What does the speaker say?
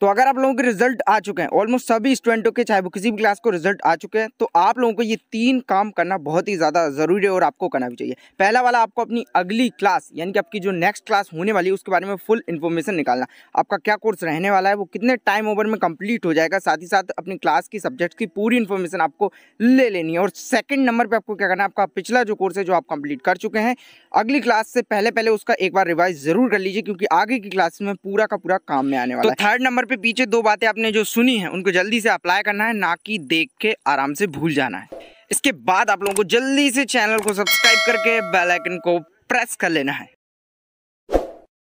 तो अगर आप लोगों के रिजल्ट आ चुके हैं ऑलमोस्ट सभी स्टूडेंटों के चाहे वो किसी भी क्लास को रिजल्ट आ चुके हैं तो आप लोगों को ये तीन काम करना बहुत ही ज़्यादा ज़रूरी है और आपको करना भी चाहिए पहला वाला आपको अपनी अगली क्लास यानी कि आपकी जो नेक्स्ट क्लास होने वाली है उसके बारे में फुल इन्फॉर्मेशन निकालना आपका क्या कोर्स रहने वाला है वो कितने टाइम ओवर में कंप्लीट हो जाएगा साथ ही साथ अपनी क्लास की सब्जेक्ट की पूरी इन्फॉर्मेशन आपको ले लेनी है और सेकेंड नंबर पर आपको क्या करना है आपका पिछला जो कोर्स है जो आप कंप्लीट कर चुके हैं अगली क्लास से पहले पहले उसका एक बार रिवाइज ज़रूर कर लीजिए क्योंकि आगे की क्लास में पूरा का पूरा काम में आने वाला तो है थर्ड नंबर पे पीछे दो बातें आपने जो सुनी है उनको जल्दी से अप्लाई करना है ना कि देख के आराम से भूल जाना है इसके बाद आप लोगों को जल्दी से चैनल को सब्सक्राइब करके बेल आइकन को प्रेस कर लेना है